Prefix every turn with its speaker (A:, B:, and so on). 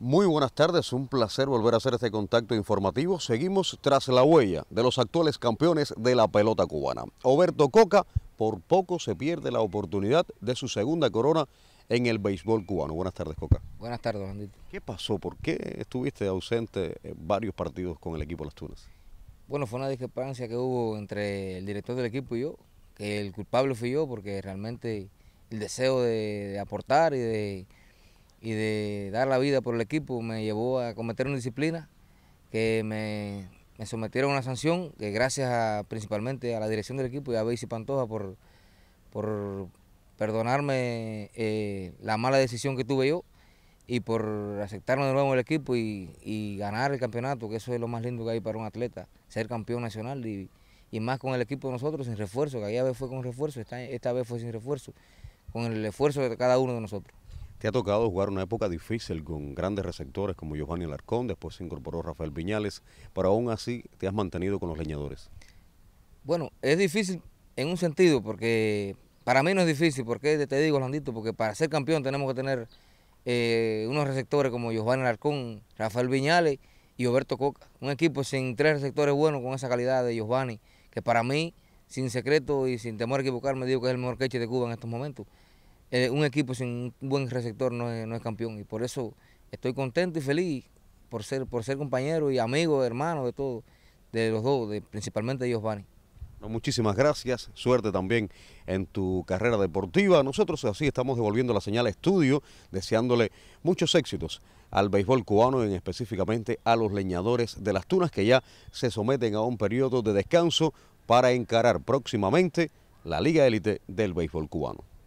A: Muy buenas tardes, un placer volver a hacer este contacto informativo. Seguimos tras la huella de los actuales campeones de la pelota cubana. Oberto Coca por poco se pierde la oportunidad de su segunda corona en el béisbol cubano. Buenas tardes, Coca.
B: Buenas tardes, Andito. ¿Qué
A: pasó? ¿Por qué estuviste ausente en varios partidos con el equipo Las Tunas?
B: Bueno, fue una discrepancia que hubo entre el director del equipo y yo, que el culpable fui yo porque realmente el deseo de aportar y de y de dar la vida por el equipo me llevó a cometer una disciplina que me, sometieron a una sanción que gracias principalmente a la dirección del equipo y a Beisy Pantoja por, por perdonarme eh, la mala decisión que tuve yo y por aceptarme de nuevo en el equipo y, ganar el campeonato, que eso es lo más lindo que hay para un atleta, ser campeón nacional y, más con el equipo de nosotros sin refuerzo, que aquella vez fue con refuerzo, esta, esta vez fue sin refuerzo, con el esfuerzo de cada uno de nosotros. Te ha tocado jugar una época
A: difícil con grandes receptores como Giovanni Alarcón, después se incorporó Rafael Viñales, pero aún así te has mantenido con los leñadores.
B: Bueno, es difícil en un sentido, porque para mí no es difícil, porque te digo, Landito, porque para ser campeón tenemos que tener eh, unos receptores como Giovanni Alarcón, Rafael Viñales y Roberto Coca. Un equipo sin tres receptores buenos con esa calidad de Giovanni, que para mí, sin secreto y sin temor a equivocarme, digo que es el mejor queche de Cuba en estos momentos. Eh, un equipo sin un buen receptor no es, campeón. Y por eso estoy contento y feliz por ser, por ser compañero y amigo, hermano de todos, de
A: los dos, principalmente de Giovanni. muchísimas gracias, suerte también en tu carrera deportiva. Nosotros así estamos devolviendo la señal a estudio, deseándole muchos éxitos al béisbol cubano y en específicamente a los leñadores de las tunas que ya se someten a un periodo de descanso para encarar próximamente la Liga Élite del Béisbol Cubano.